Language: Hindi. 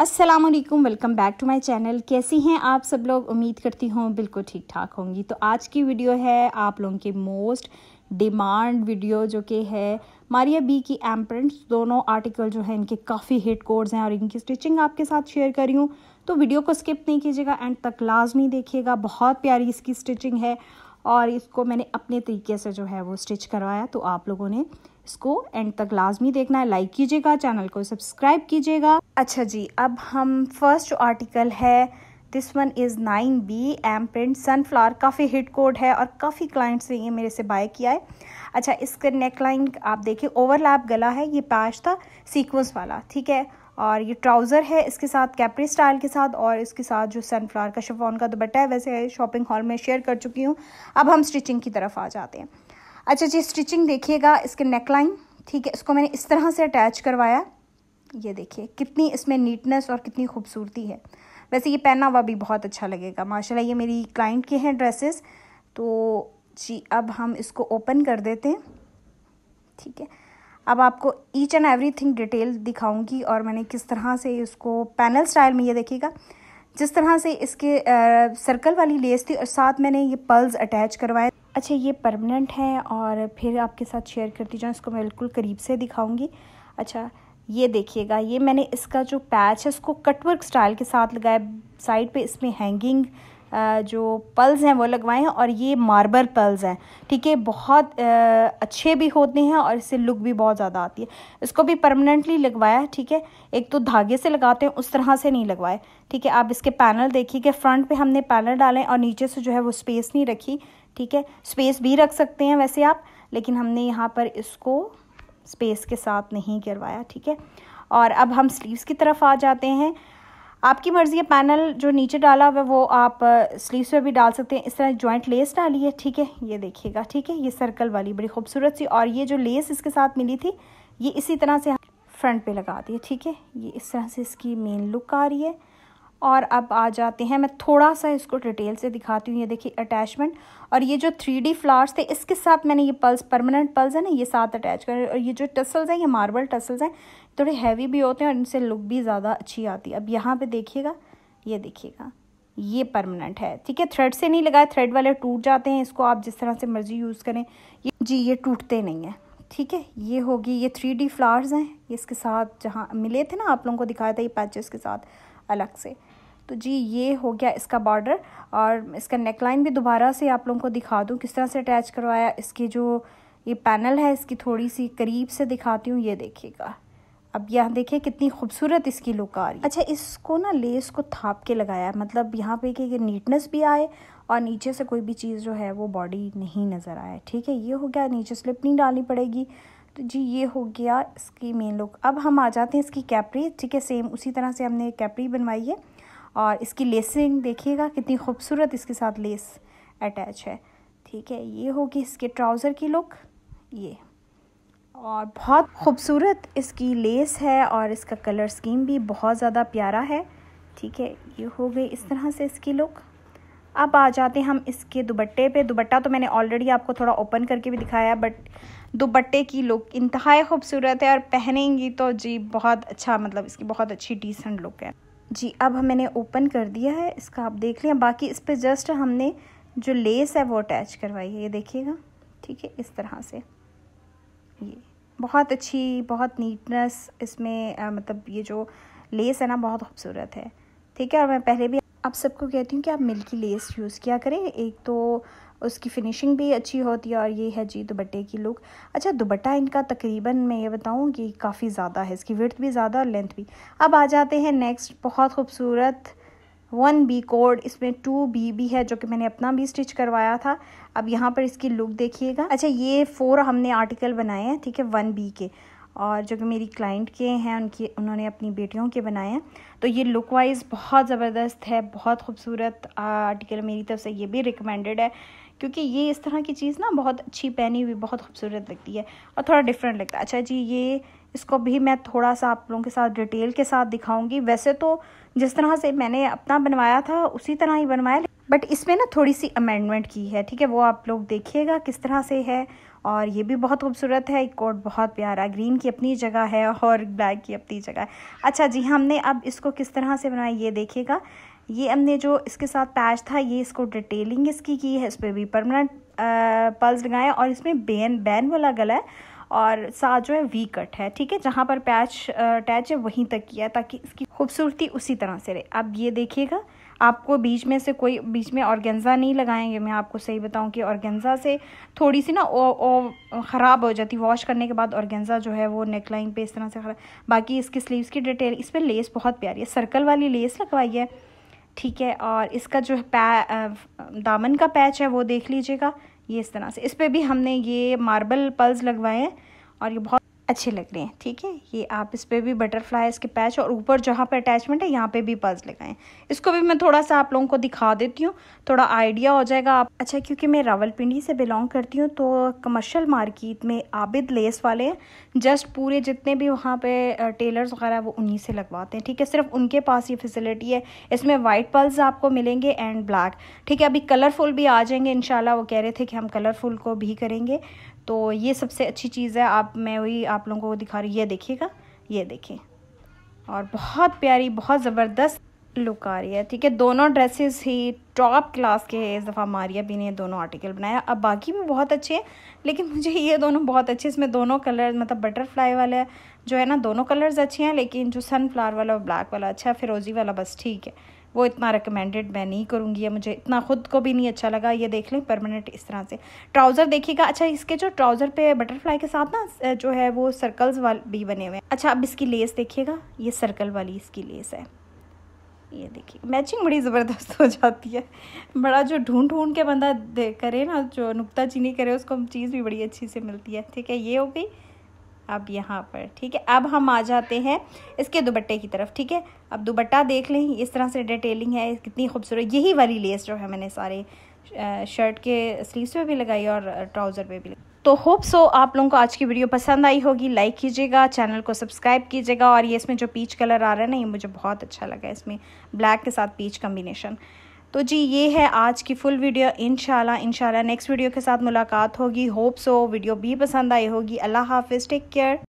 अस्सलाम वालेकुम welcome back to my channel कैसी हैं आप सब लोग उम्मीद करती हूँ बिल्कुल ठीक ठाक होंगी तो आज की वीडियो है आप लोगों के मोस्ट डिमांड वीडियो जो कि है मारिया बी की एम्प्रिंट्स दोनों आर्टिकल जो है इनके काफ़ी हिट कोड्स हैं और इनकी स्टिचिंग आपके साथ शेयर करी हूँ तो वीडियो को स्किप नहीं कीजिएगा एंड तक लाजमी देखिएगा बहुत प्यारी इसकी स्टिचिंग है और इसको मैंने अपने तरीके से जो है वो स्टिच करवाया तो आप लोगों ने इसको एंड तक लाजमी देखना है लाइक कीजिएगा चैनल को सब्सक्राइब कीजिएगा अच्छा जी अब हम फर्स्ट आर्टिकल है this one is nine B M print sunflower काफ़ी हिट कोड है और काफ़ी क्लाइंट्स ने ये मेरे से बाय किया है अच्छा इसका नेक लाइन आप देखिए ओवरलैप गला है ये पैच था सीक्वेंस वाला ठीक है और ये ट्राउज़र है इसके साथ कैपरी स्टाइल के साथ और इसके साथ जो सनफ्लावर का शफोन का दुपट्टा है वैसे शॉपिंग हॉल में शेयर कर चुकी हूँ अब हम स्टिचिंग की तरफ आ जाते हैं अच्छा जी स्टिचिंग देखिएगा इसके नेकलाइन ठीक है इसको मैंने इस तरह से अटैच करवाया ये देखिए कितनी इसमें नीटनेस और कितनी खूबसूरती है वैसे ये पहना हुआ भी बहुत अच्छा लगेगा माशाल्लाह ये मेरी क्लाइंट के हैं ड्रेसेस तो जी अब हम इसको ओपन कर देते हैं ठीक है अब आपको ईच एंड एवरीथिंग डिटेल दिखाऊंगी और मैंने किस तरह से इसको पैनल स्टाइल में ये देखिएगा जिस तरह से इसके आ, सर्कल वाली लेस थी और साथ मैंने ये पल्स अटैच करवाए अच्छा ये परमानेंट है और फिर आपके साथ शेयर करती जाऊँ इसको मैं बिल्कुल करीब से दिखाऊँगी अच्छा ये देखिएगा ये मैंने इसका जो पैच है इसको कटवर्क स्टाइल के साथ लगाया साइड पे इसमें हैंगिंग जो पल्स हैं वो लगवाए हैं और ये मार्बल पल्स हैं ठीक है बहुत अच्छे भी होते हैं और इससे लुक भी बहुत ज़्यादा आती है इसको भी परमानेंटली लगवाया ठीक है एक तो धागे से लगाते हैं उस तरह से नहीं लगवाए ठीक है आप इसके पैनल देखिए कि फ्रंट पे हमने पैनल डाले और नीचे से जो है वो स्पेस नहीं रखी ठीक है स्पेस भी रख सकते हैं वैसे आप लेकिन हमने यहाँ पर इसको स्पेस के साथ नहीं करवाया ठीक है और अब हम स्लीव्स की तरफ आ जाते हैं आपकी मर्ज़ी है पैनल जो नीचे डाला हुआ है वो आप स्लीव्स पे भी डाल सकते हैं इस तरह जॉइंट लेस डाली है ठीक है ये देखिएगा ठीक है ये सर्कल वाली बड़ी खूबसूरत सी और ये जो लेस इसके साथ मिली थी ये इसी तरह से फ्रंट पे लगा दिए ठीक है ये इस तरह से इसकी मेन लुक आ रही है और अब आ जाते हैं मैं थोड़ा सा इसको डिटेल से दिखाती हूँ ये देखिए अटैचमेंट और ये जो थ्री डी फ्लावर्स थे इसके साथ मैंने ये पल्स परमानेंट पल्स है ना ये साथ अटैच कर और ये जो टसल्स हैं ये मार्बल टसल्स हैं थोड़े हैवी भी होते हैं और इनसे लुक भी ज़्यादा अच्छी आती है अब यहाँ पर देखिएगा ये देखिएगा ये परमानेंट है ठीक है थ्रेड से नहीं लगाए थ्रेड वाले टूट जाते हैं इसको आप जिस तरह से मर्जी यूज़ करें ये जी ये टूटते नहीं हैं ठीक है ये होगी ये थ्री डी फ्लावर्स हैं इसके साथ जहाँ मिले थे ना आप लोगों को दिखाया था ये पैचेस के साथ अलग से तो जी ये हो गया इसका बॉर्डर और इसका नेकलाइन भी दोबारा से आप लोगों को दिखा दूँ किस तरह से अटैच करवाया इसकी जो ये पैनल है इसकी थोड़ी सी करीब से दिखाती हूँ ये देखिएगा अब यहाँ देखिए कितनी खूबसूरत इसकी लुक आ रही अच्छा इसको ना लेस को थाप के लगाया मतलब यहाँ पे कि नीटनेस भी आए और नीचे से कोई भी चीज़ जो है वो बॉडी नहीं नज़र आए ठीक है ये हो गया नीचे स्लिप नहीं डालनी पड़ेगी तो जी ये हो गया इसकी मेन लुक अब हम आ जाते हैं इसकी कैपरी ठीक है सेम उसी तरह से हमने कैपरी बनवाई है और इसकी लेसिंग देखिएगा कितनी खूबसूरत इसके साथ लेस अटैच है ठीक है ये होगी इसके ट्राउज़र की लुक ये और बहुत खूबसूरत इसकी लेस है और इसका कलर स्कीम भी बहुत ज़्यादा प्यारा है ठीक है ये हो गई इस तरह से इसकी लुक अब आ जाते हैं हम इसके दुबट्टे पे दुबट्टा तो मैंने ऑलरेडी आपको थोड़ा ओपन करके भी दिखाया बट दुबट्टे की लुक इंतहा खूबसूरत है और पहनेंगी तो जी बहुत अच्छा मतलब इसकी बहुत अच्छी डिसेंट लुक है जी अब मैंने ओपन कर दिया है इसका आप देख लें बाकी इस पर जस्ट हमने जो लेस है वो अटैच करवाई है ये देखिएगा ठीक है इस तरह से ये बहुत अच्छी बहुत नीटनेस इसमें आ, मतलब ये जो लेस है ना बहुत खूबसूरत है ठीक है और मैं पहले भी आप सबको कहती हूँ कि आप मिल्की लेस यूज़ किया करें एक तो उसकी फिनिशिंग भी अच्छी होती है और ये है जी दुबट्टे की लुक अच्छा दुबट्टा इनका तकरीबन मैं ये बताऊँ कि काफ़ी ज़्यादा है इसकी विर्थ भी ज़्यादा और लेंथ भी अब आ जाते हैं नेक्स्ट बहुत खूबसूरत वन बी कोड इसमें टू बी भी है जो कि मैंने अपना भी स्टिच करवाया था अब यहाँ पर इसकी लुक देखिएगा अच्छा ये फोर हमने आर्टिकल बनाए हैं ठीक है वन बी के और जो कि मेरी क्लाइंट के हैं उनकी उन्होंने अपनी बेटियों के बनाए हैं तो ये लुक वाइज बहुत ज़बरदस्त है बहुत खूबसूरत आर्टिकल मेरी तरफ से ये भी रिकमेंडेड है क्योंकि ये इस तरह की चीज़ ना बहुत अच्छी पहनी हुई बहुत खूबसूरत लगती है और थोड़ा डिफरेंट लगता है अच्छा जी ये इसको भी मैं थोड़ा सा आप लोगों के साथ डिटेल के साथ दिखाऊंगी वैसे तो जिस तरह से मैंने अपना बनवाया था उसी तरह ही बनवाया बट इसमें ना थोड़ी सी अमेंडमेंट की है ठीक है वो आप लोग देखिएगा किस तरह से है और ये भी बहुत खूबसूरत है एक कोट बहुत प्यारा ग्रीन की अपनी जगह है और ब्लैक की अपनी जगह है अच्छा जी हमने अब इसको किस तरह से बनाया ये देखिएगा ये हमने जो इसके साथ पैच था ये इसको डिटेलिंग इसकी की है इस पर भी परमानेंट पल्स लगाए और इसमें बेन बैन वाला गला है और साथ जो है वी कट है ठीक है जहाँ पर पैच अटैच है वहीं तक किया है ताकि इसकी खूबसूरती उसी तरह से रहे अब ये देखिएगा आपको बीच में से कोई बीच में ऑर्गेन्ज़ा नहीं लगाएंगे मैं आपको सही बताऊं कि ऑर्गेन्ज़ा से थोड़ी सी ना ओ, ओ ख़राब हो जाती वॉश करने के बाद ऑर्गेन्ज़ा जो है वो नेक लाइन पे इस तरह से ख़राब बाकी इसके स्लीव्स की डिटेल इस पर लेस बहुत प्यारी है सर्कल वाली लेस लगवाई है ठीक है और इसका जो पै दामन का पैच है वो देख लीजिएगा ये इस तरह से इस पर भी हमने ये मार्बल पल्स लगवाए हैं और ये बहुत अच्छे लग रहे हैं ठीक है ये आप इस पर भी बटरफ्लाई इसके पैच और ऊपर जहाँ पे अटैचमेंट है यहाँ पे भी पज लगाएं इसको भी मैं थोड़ा सा आप लोगों को दिखा देती हूँ थोड़ा आइडिया हो जाएगा आप अच्छा क्योंकि मैं रावलपिंडी से बिलोंग करती हूँ तो कमर्शल मार्केट में आबिद लेस वाले हैं जस्ट पूरे जितने भी वहाँ पर टेलर्स वगैरह वो उन्हीं से लगवाते हैं ठीक है सिर्फ उनके पास ये फैसिलिटी है इसमें वाइट पल्स आपको मिलेंगे एंड ब्लैक ठीक है अभी कलरफुल भी आ जाएंगे इन वो कह रहे थे कि हम कलरफुल को भी करेंगे तो ये सबसे अच्छी चीज़ है आप मैं वही आप लोगों को दिखा रही ये देखिएगा ये देखिए और बहुत प्यारी बहुत ज़बरदस्त लुक आ रही है ठीक है दोनों ड्रेसेस ही टॉप क्लास के हैं इस दफ़ा मारिया भी ने दोनों आर्टिकल बनाया अब बाकी भी बहुत अच्छे हैं लेकिन मुझे ये दोनों बहुत अच्छे इसमें दोनों कलर मतलब बटरफ्लाई वाला जो है ना दोनों कलर्स अच्छे हैं लेकिन जो सनफ्लावर वाला और ब्लैक वाला अच्छा फिरोजी वाला बस ठीक है वो इतना रिकमेंडेड मैं नहीं करूँगी या मुझे इतना ख़ुद को भी नहीं अच्छा लगा ये देख लें परमानेंट इस तरह से ट्राउज़र देखिएगा अच्छा इसके जो ट्राउज़र पे बटरफ्लाई के साथ ना जो है वो सर्कल्स वाल भी बने हुए हैं अच्छा अब इसकी लेस देखिएगा ये सर्कल वाली इसकी लेस है ये देखिए मैचिंग बड़ी ज़बरदस्त हो जाती है बड़ा जो ढूंढ ढूंढ के बंदा करे ना जो नुकता चीनी करे उसको चीज़ भी बड़ी अच्छी से मिलती है ठीक है ये हो गई अब यहाँ पर ठीक है अब हम आ जाते हैं इसके दुबट्टे की तरफ ठीक है अब दुबट्टा देख लें इस तरह से डिटेलिंग है कितनी खूबसूरत यही वाली लेस जो है मैंने सारे शर्ट के स्लीव्स पे भी लगाई और ट्राउज़र पे भी लगाई तो होप सो आप लोगों को आज की वीडियो पसंद आई होगी लाइक कीजिएगा चैनल को सब्सक्राइब कीजिएगा और ये इसमें जो पीच कलर आ रहा है ना ये मुझे बहुत अच्छा लगा इसमें ब्लैक के साथ पीच कम्बिनेशन तो जी ये है आज की फुल वीडियो इन इंशाल्लाह नेक्स्ट वीडियो के साथ मुलाकात होगी होप सो वीडियो भी पसंद आई होगी अल्लाह हाफिज़ टेक केयर